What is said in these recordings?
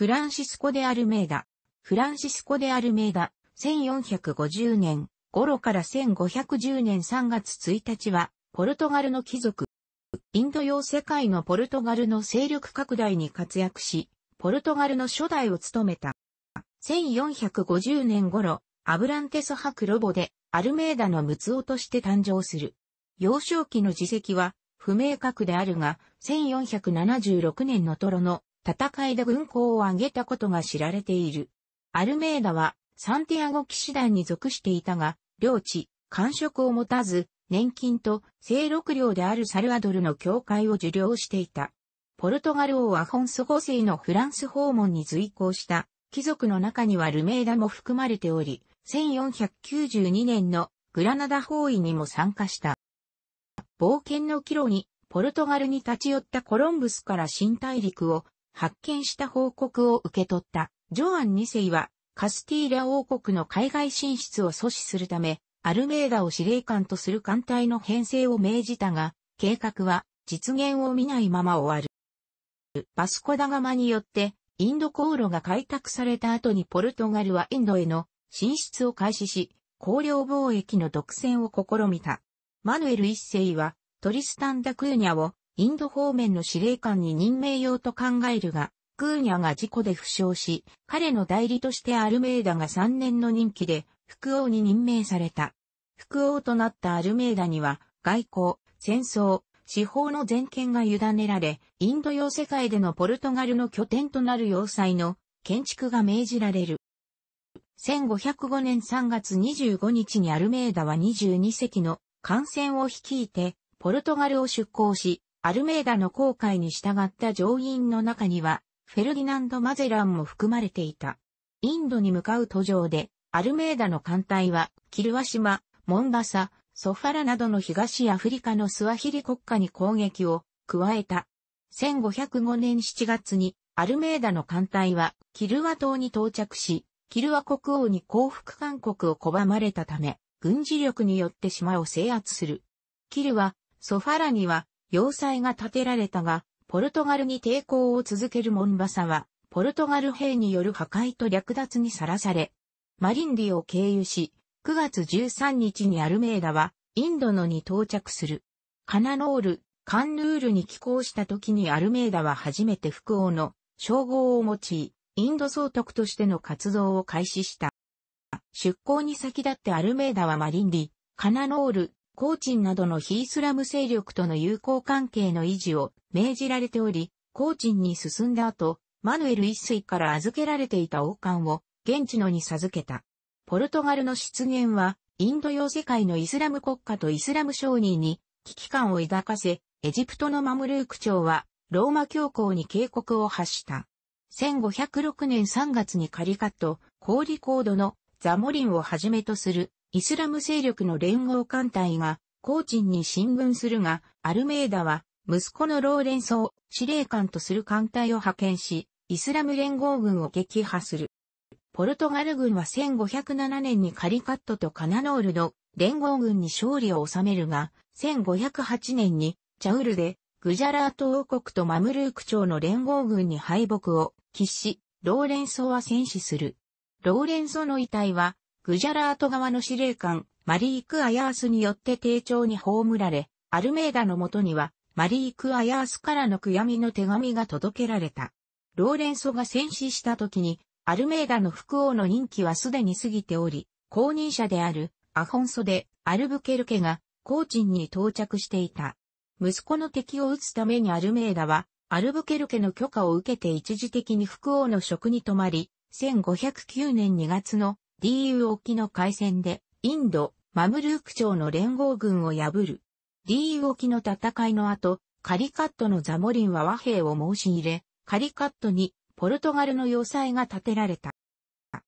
フランシスコ・デ・アルメイダ。フランシスコ・デ・アルメイダ、1450年頃から1510年3月1日は、ポルトガルの貴族。インド洋世界のポルトガルの勢力拡大に活躍し、ポルトガルの初代を務めた。1450年頃、アブランテス博ロボで、アルメーダの睦夫として誕生する。幼少期の自責は不明確であるが、1476年のトロの戦いで軍功を挙げたことが知られている。アルメーダはサンティアゴ騎士団に属していたが、領地、官職を持たず、年金と聖六領であるサルアドルの教会を受領していた。ポルトガル王アフォンソ5世のフランス訪問に随行した貴族の中にはルメーダも含まれており、1492年のグラナダ包囲にも参加した。冒険の帰路にポルトガルに立ち寄ったコロンブスから新大陸を発見した報告を受け取ったジョアン2世はカスティーラ王国の海外進出を阻止するため、アルメーダを司令官とする艦隊の編成を命じたが、計画は実現を見ないまま終わる。バスコダガマによってインド航路が開拓された後にポルトガルはインドへの進出を開始し、公領貿易の独占を試みた。マヌエル一世はトリスタン・ダ・クーニャをインド方面の司令官に任命用と考えるが、クーニャが事故で負傷し、彼の代理としてアルメイダが3年の任期で副王に任命された。副王となったアルメイダには、外交、戦争、司法の全権が委ねられ、インド洋世界でのポルトガルの拠点となる要塞の建築が命じられる。1505年3月25日にアルメーダは22隻の艦船を率いて、ポルトガルを出港し、アルメーダの航海に従った乗員の中には、フェルディナンド・マゼランも含まれていた。インドに向かう途上で、アルメーダの艦隊は、キルワ島、モンバサ、ソファラなどの東アフリカのスワヒリ国家に攻撃を加えた。1505年7月に、アルメーダの艦隊は、キルワ島に到着し、キルワ国王に降伏勧告を拒まれたため、軍事力によって島を制圧する。キルワ、ソファラには、要塞が建てられたが、ポルトガルに抵抗を続けるモンバサは、ポルトガル兵による破壊と略奪にさらされ、マリンディを経由し、9月13日にアルメーダは、インドのに到着する。カナノール、カンヌールに寄港した時にアルメーダは初めて福王の称号を持ち、インド総督としての活動を開始した。出港に先立ってアルメーダはマリンディ、カナノール、コーチンなどの非イスラム勢力との友好関係の維持を命じられており、コーチンに進んだ後、マヌエル一世から預けられていた王冠を現地のに授けた。ポルトガルの出現は、インド洋世界のイスラム国家とイスラム商人に危機感を抱かせ、エジプトのマムルーク朝は、ローマ教皇に警告を発した。1506年3月にカリカット、コーリコードのザモリンをはじめとするイスラム勢力の連合艦隊が、コーチンに進軍するが、アルメーダは、息子のローレンソを司令官とする艦隊を派遣し、イスラム連合軍を撃破する。ポルトガル軍は1507年にカリカットとカナノールの連合軍に勝利を収めるが、1508年にチャウルでグジャラート王国とマムルーク朝の連合軍に敗北を喫し、ローレンソは戦死する。ローレンソの遺体はグジャラート側の司令官、マリーク・アヤースによって丁重に葬られ、アルメーダのもとには、マリーク・アヤースからの悔やみの手紙が届けられた。ローレンソが戦死した時に、アルメーダの副王の任期はすでに過ぎており、後任者であるアホンソでアルブケルケがコ鎮に到着していた。息子の敵を撃つためにアルメーダは、アルブケルケの許可を受けて一時的に副王の職に泊まり、1509年2月の DU 沖の海戦で、インド、マムルーク朝の連合軍を破る。DU 沖の戦いの後、カリカットのザモリンは和平を申し入れ、カリカットにポルトガルの要塞が建てられた。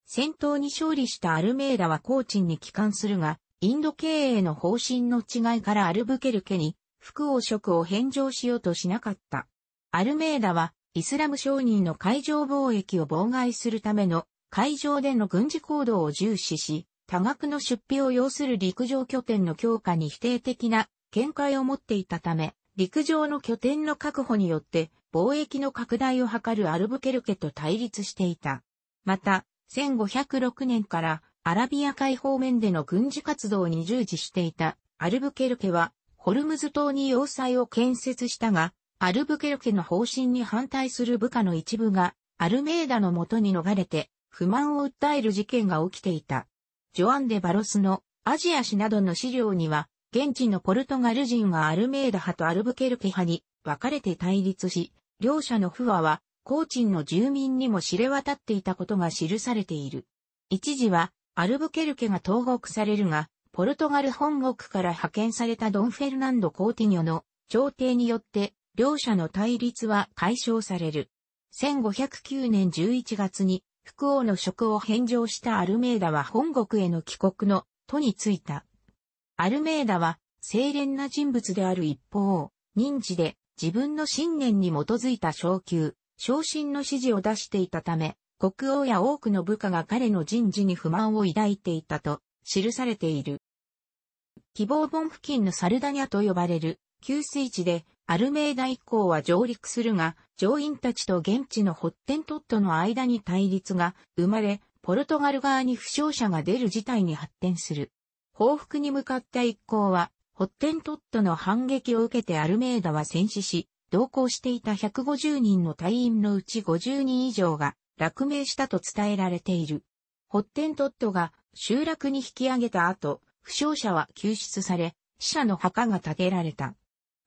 戦闘に勝利したアルメーダは高ンに帰還するが、インド経営の方針の違いからアルブケルケに、副王職を返上しようとしなかった。アルメーダは、イスラム商人の海上貿易を妨害するための海上での軍事行動を重視し、多額の出費を要する陸上拠点の強化に否定的な見解を持っていたため、陸上の拠点の確保によって貿易の拡大を図るアルブケルケと対立していた。また、1506年からアラビア海方面での軍事活動に従事していたアルブケルケはホルムズ島に要塞を建設したが、アルブケルケの方針に反対する部下の一部がアルメーダの元に逃れて不満を訴える事件が起きていた。ジョアン・デ・バロスのアジア史などの資料には、現地のポルトガル人はアルメーダ派とアルブケルケ派に分かれて対立し、両者の不和は、コーチンの住民にも知れ渡っていたことが記されている。一時は、アルブケルケが投獄されるが、ポルトガル本国から派遣されたドン・フェルナンド・コーティニョの朝廷によって、両者の対立は解消される。1509年11月に福王の職を返上したアルメーダは本国への帰国の途に就いた。アルメーダは、清廉な人物である一方、任知で自分の信念に基づいた昇級、昇進の指示を出していたため、国王や多くの部下が彼の人事に不満を抱いていたと記されている。希望本付近のサルダニャと呼ばれる給水地でアルメイダ以降は上陸するが、上院たちと現地のホッテントットの間に対立が生まれ、ポルトガル側に負傷者が出る事態に発展する。報復に向かった一行は、ホッテントットの反撃を受けてアルメイダは戦死し、同行していた150人の隊員のうち50人以上が落命したと伝えられている。ホッテントットが集落に引き上げた後、負傷者は救出され、死者の墓が建てられた。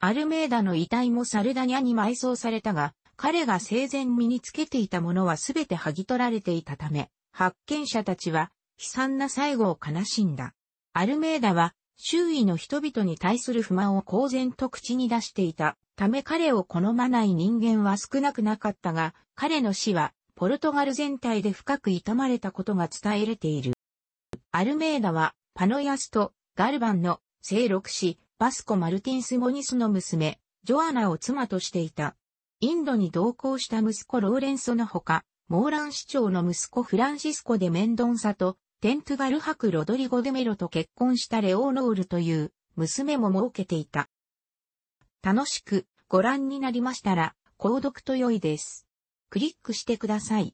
アルメーダの遺体もサルダニャに埋葬されたが、彼が生前身につけていたものはすべて剥ぎ取られていたため、発見者たちは悲惨な最後を悲しんだ。アルメーダは周囲の人々に対する不満を公然と口に出していたため彼を好まない人間は少なくなかったが、彼の死はポルトガル全体で深く痛まれたことが伝えられている。アルメーダはパノヤスとガルバンの聖六子、バスコ・マルティンス・モニスの娘、ジョアナを妻としていた。インドに同行した息子ローレンソのほか、モーラン市長の息子フランシスコ・デ・メンドンサと、テントゥガル博ロドリゴ・デメロと結婚したレオーノールという娘も設けていた。楽しくご覧になりましたら、購読と良いです。クリックしてください。